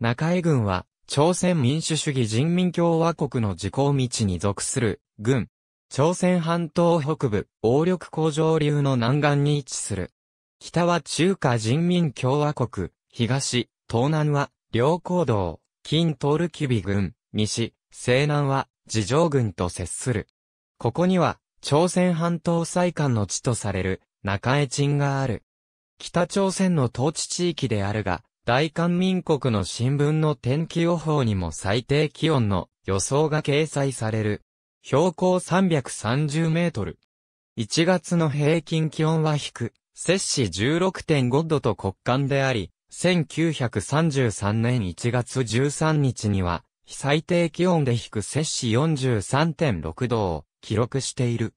中江軍は、朝鮮民主主義人民共和国の自公道に属する、軍。朝鮮半島北部、王緑工場流の南岸に位置する。北は中華人民共和国、東、東南は、両行動、近トルキビ軍、西、西南は、自上軍と接する。ここには、朝鮮半島最間の地とされる、中江鎮がある。北朝鮮の統治地域であるが、大韓民国の新聞の天気予報にも最低気温の予想が掲載される。標高330メートル。1月の平均気温は低、摂氏16.5度と国間であり、1933年1月13日には、最低気温で低摂氏43.6度を記録している。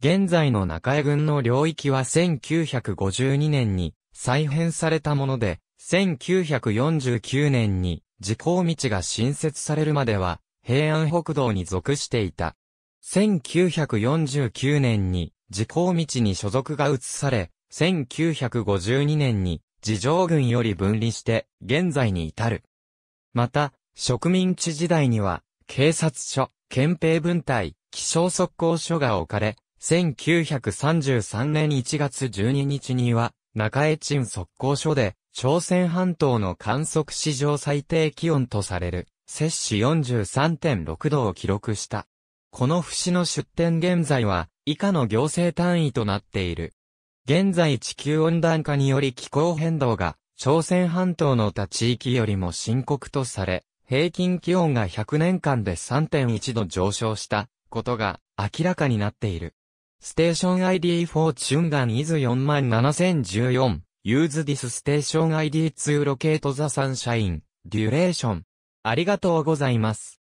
現在の中江郡の領域は1952年に再編されたもので、1949年に時効道が新設されるまでは平安北道に属していた。1949年に時効道に所属が移され、1952年に自上軍より分離して現在に至る。また、植民地時代には警察署、憲兵分隊、気象速攻署が置かれ、1933年1月12日には中江鎮速攻署で朝鮮半島の観測史上最低気温とされる、摂氏43.6度を記録した。この節の出展現在は、以下の行政単位となっている。現在地球温暖化により気候変動が、朝鮮半島の他地域よりも深刻とされ、平均気温が100年間で3.1度上昇したことが明らかになっている。ステーション ID4 チュンガンイズ47014 use this station ID to locate the sunshine duration。ありがとうございます。